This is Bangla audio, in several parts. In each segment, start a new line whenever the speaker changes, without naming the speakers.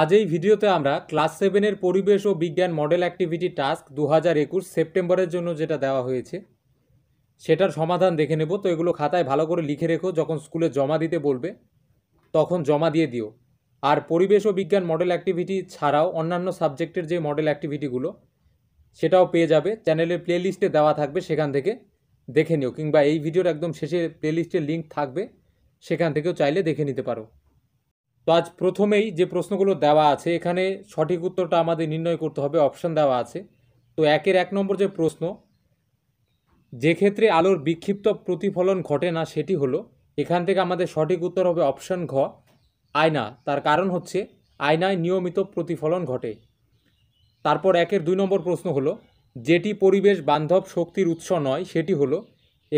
আজ এই ভিডিওতে আমরা ক্লাস সেভেনের পরিবেশ ও বিজ্ঞান মডেল অ্যাক্টিভিটি টাস্ক দু হাজার একুশ সেপ্টেম্বরের জন্য যেটা দেওয়া হয়েছে সেটার সমাধান দেখে নেব তো এগুলো খাতায় ভালো করে লিখে রেখো যখন স্কুলে জমা দিতে বলবে তখন জমা দিয়ে দিও আর পরিবেশ ও বিজ্ঞান মডেল অ্যাক্টিভিটি ছাড়াও অন্যান্য সাবজেক্টের যে মডেল অ্যাক্টিভিটিগুলো সেটাও পেয়ে যাবে চ্যানেলের প্লেলিস্টে দেওয়া থাকবে সেখান থেকে দেখে নিও কিংবা এই ভিডিওর একদম শেষে প্লেলিস্টের লিঙ্ক থাকবে সেখান থেকেও চাইলে দেখে নিতে পারো তো আজ প্রথমেই যে প্রশ্নগুলো দেওয়া আছে এখানে সঠিক উত্তরটা আমাদের নির্ণয় করতে হবে অপশন দেওয়া আছে তো একের এক নম্বর যে প্রশ্ন যে ক্ষেত্রে আলোর বিক্ষিপ্ত প্রতিফলন ঘটে না সেটি হলো এখান থেকে আমাদের সঠিক উত্তর হবে অপশন ঘ আয়না তার কারণ হচ্ছে আয়নায় নিয়মিত প্রতিফলন ঘটে তারপর একের দুই নম্বর প্রশ্ন হলো যেটি পরিবেশ বান্ধব শক্তির উৎস নয় সেটি হলো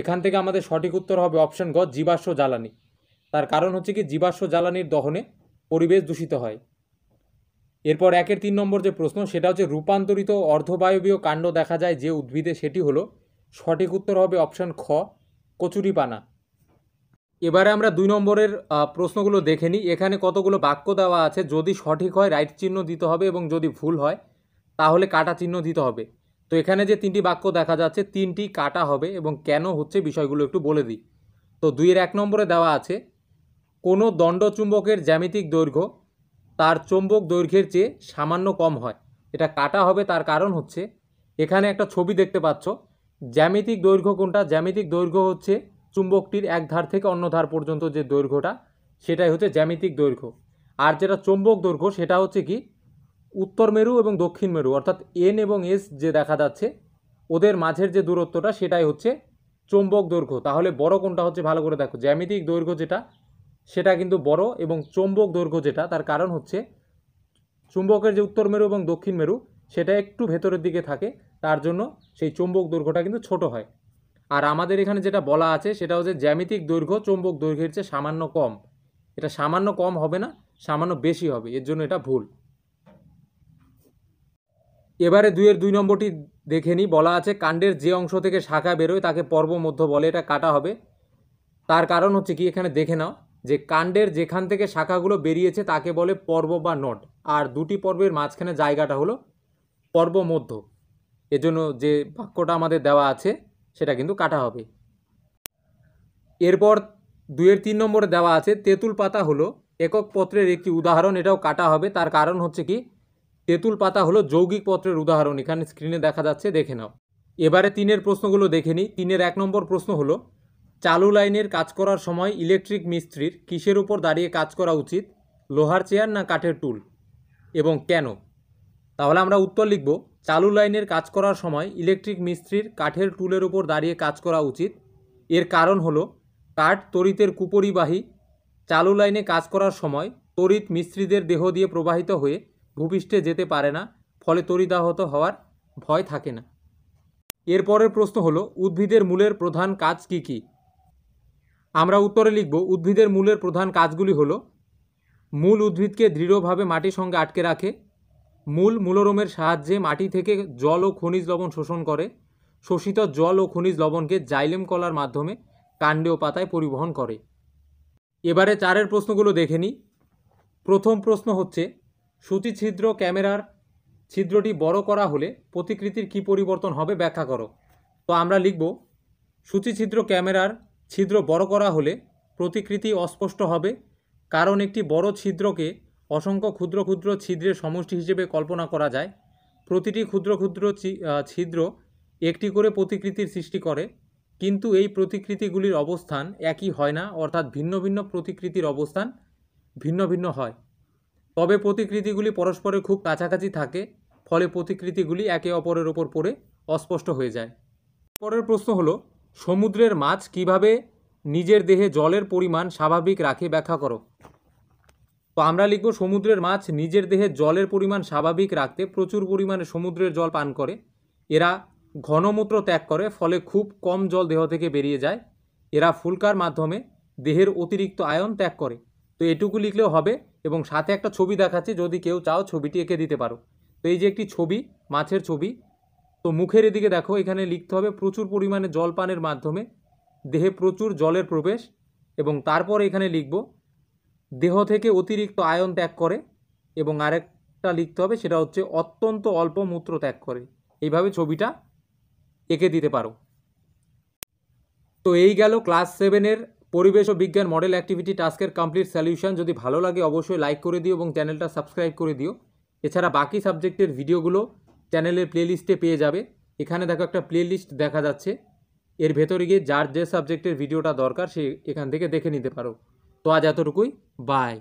এখান থেকে আমাদের সঠিক উত্তর হবে অপশন গ জীবাশ্ম জ্বালানি তার কারণ হচ্ছে কি জীবাশ্ম জ্বালানির দহনে পরিবেশ দূষিত হয় এরপর একের তিন নম্বর যে প্রশ্ন সেটা হচ্ছে রূপান্তরিত অর্ধবায়বীয় কাণ্ড দেখা যায় যে উদ্ভিদে সেটি হলো সঠিক উত্তর হবে অপশান খ কচুরিপানা এবারে আমরা দুই নম্বরের প্রশ্নগুলো দেখে নিই এখানে কতগুলো বাক্য দেওয়া আছে যদি সঠিক হয় রাইট চিহ্ন দিতে হবে এবং যদি ভুল হয় তাহলে কাটা চিহ্ন দিতে হবে তো এখানে যে তিনটি বাক্য দেখা যাচ্ছে তিনটি কাটা হবে এবং কেন হচ্ছে বিষয়গুলো একটু বলে দিই তো দুইয়ের এক নম্বরে দেওয়া আছে কোনো দণ্ডচুম্বকের জ্যামিতিক দৈর্ঘ্য তার চুম্বক দৈর্ঘ্যের চেয়ে সামান্য কম হয় এটা কাটা হবে তার কারণ হচ্ছে এখানে একটা ছবি দেখতে পাচ্ছ জ্যামিতিক দৈর্ঘ্য কোনটা জ্যামিতিক দৈর্ঘ্য হচ্ছে চুম্বকটির এক ধার থেকে অন্য ধার পর্যন্ত যে দৈর্ঘ্যটা সেটাই হচ্ছে জ্যামিতিক দৈর্ঘ্য আর যেটা চুম্বক দৈর্ঘ্য সেটা হচ্ছে কি উত্তর মেরু এবং দক্ষিণ মেরু অর্থাৎ এন এবং এস যে দেখা যাচ্ছে ওদের মাঝের যে দূরত্বটা সেটাই হচ্ছে চুম্বক দৈর্ঘ্য তাহলে বড় কোনটা হচ্ছে ভালো করে দেখো জ্যামিতিক দৈর্ঘ্য যেটা সেটা কিন্তু বড় এবং চৌম্বক দৈর্ঘ্য যেটা তার কারণ হচ্ছে চুম্বকের যে উত্তর মেরু এবং দক্ষিণ মেরু সেটা একটু ভেতরের দিকে থাকে তার জন্য সেই চৌম্বক দৈর্ঘ্যটা কিন্তু ছোট হয় আর আমাদের এখানে যেটা বলা আছে সেটা হচ্ছে জ্যামিতিক দৈর্ঘ্য চৌম্বক দৈর্ঘ্যের চেয়ে সামান্য কম এটা সামান্য কম হবে না সামান্য বেশি হবে এর জন্য এটা ভুল এবারে দুইয়ের দুই নম্বরটি দেখে নিই বলা আছে কাণ্ডের যে অংশ থেকে শাখা বেরোয় তাকে পর্বমধ্য বলে এটা কাটা হবে তার কারণ হচ্ছে কি এখানে দেখে নাও যে কাণ্ডের যেখান থেকে শাখাগুলো বেরিয়েছে তাকে বলে পর্ব বা নট আর দুটি পর্বের মাঝখানে জায়গাটা হলো পর্ব মধ্য এজন্য যে বাক্যটা আমাদের দেওয়া আছে সেটা কিন্তু কাটা হবে এরপর দুয়ের তিন নম্বরে দেওয়া আছে তেঁতুল পাতা হলো একক পত্রের একটি উদাহরণ এটাও কাটা হবে তার কারণ হচ্ছে কি তেঁতুল পাতা হলো যৌগিক পত্রের উদাহরণ এখানে স্ক্রিনে দেখা যাচ্ছে দেখে নাও এবারে তিনের প্রশ্নগুলো দেখে নিই তিনের এক নম্বর প্রশ্ন হলো চালু লাইনের কাজ করার সময় ইলেকট্রিক মিস্ত্রির কিসের উপর দাঁড়িয়ে কাজ করা উচিত লোহার চেয়ার না কাঠের টুল এবং কেন তাহলে আমরা উত্তর লিখব চালু লাইনের কাজ করার সময় ইলেকট্রিক মিস্ত্রির কাঠের টুলের উপর দাঁড়িয়ে কাজ করা উচিত এর কারণ হলো কাঠ তড়িতের কুপরিবাহী চালু লাইনে কাজ করার সময় তড়িৎ মিস্ত্রিদের দেহ দিয়ে প্রবাহিত হয়ে ভূপৃষ্ঠে যেতে পারে না ফলে তরিদাহত হওয়ার ভয় থাকে না এরপরের প্রশ্ন হলো উদ্ভিদের মূলের প্রধান কাজ কি কী আমরা উত্তরে লিখব উদ্ভিদের মূলের প্রধান কাজগুলি হল মূল উদ্ভিদকে দৃঢ়ভাবে মাটির সঙ্গে আটকে রাখে মূল মূলরোমের সাহায্যে মাটি থেকে জল ও খনিজ লবণ শোষণ করে শোষিত জল ও খনিজ লবণকে জাইলেম কলার মাধ্যমে কাণ্ডে ও পাতায় পরিবহন করে এবারে চারের প্রশ্নগুলো দেখে নিই প্রথম প্রশ্ন হচ্ছে সূচিছিদ্র ক্যামেরার ছিদ্রটি বড় করা হলে প্রতিকৃতির কি পরিবর্তন হবে ব্যাখ্যা করো তো আমরা লিখব সূচিছিদ্র ক্যামেরার ছিদ্র বড় করা হলে প্রতিকৃতি অস্পষ্ট হবে কারণ একটি বড় ছিদ্রকে অসংখ্য ক্ষুদ্র ক্ষুদ্র ছিদ্রের সমষ্টি হিসেবে কল্পনা করা যায় প্রতিটি ক্ষুদ্র ক্ষুদ্র ছিদ্র একটি করে প্রতিকৃতির সৃষ্টি করে কিন্তু এই প্রতিকৃতিগুলির অবস্থান একই হয় না অর্থাৎ ভিন্ন ভিন্ন প্রতিকৃতির অবস্থান ভিন্ন ভিন্ন হয় তবে প্রতিকৃতিগুলি পরস্পরের খুব কাছাকাছি থাকে ফলে প্রতিকৃতিগুলি একে অপরের ওপর পড়ে অস্পষ্ট হয়ে যায় পরের প্রশ্ন হলো সমুদ্রের মাছ কিভাবে নিজের দেহে জলের পরিমাণ স্বাভাবিক রাখে ব্যাখ্যা করো তো আমরা লিখব সমুদ্রের মাছ নিজের দেহে জলের পরিমাণ স্বাভাবিক রাখতে প্রচুর পরিমাণে সমুদ্রের জল পান করে এরা ঘনমূত্র ত্যাগ করে ফলে খুব কম জল দেহ থেকে বেরিয়ে যায় এরা ফুলকার মাধ্যমে দেহের অতিরিক্ত আয়ন ত্যাগ করে তো এটুকু লিখলেও হবে এবং সাথে একটা ছবি দেখাচ্ছে যদি কেউ চাও ছবিটি এঁকে দিতে পারো তো এই যে একটি ছবি মাছের ছবি তো মুখের এদিকে দেখো এখানে লিখতে হবে প্রচুর পরিমাণে জল পানের মাধ্যমে দেহে প্রচুর জলের প্রবেশ এবং তারপর এখানে লিখব দেহ থেকে অতিরিক্ত আয়ন ত্যাগ করে এবং আরেকটা লিখতে হবে সেটা হচ্ছে অত্যন্ত অল্প মূত্র ত্যাগ করে এইভাবে ছবিটা এঁকে দিতে পারো তো এই গেল ক্লাস সেভেনের পরিবেশ ও বিজ্ঞান মডেল অ্যাক্টিভিটি টাস্কের কমপ্লিট সলিউশন যদি ভালো লাগে অবশ্যই লাইক করে দিও এবং চ্যানেলটা সাবস্ক্রাইব করে দিও এছাড়া বাকি সাবজেক্টের ভিডিওগুলো চ্যানেলের প্লেলিস্টে পেয়ে যাবে এখানে দেখো একটা প্লেলিস্ট দেখা যাচ্ছে এর ভেতরে গিয়ে যার যে সাবজেক্টের ভিডিওটা দরকার সে এখান থেকে দেখে নিতে পারো তো আজ এতটুকুই বাই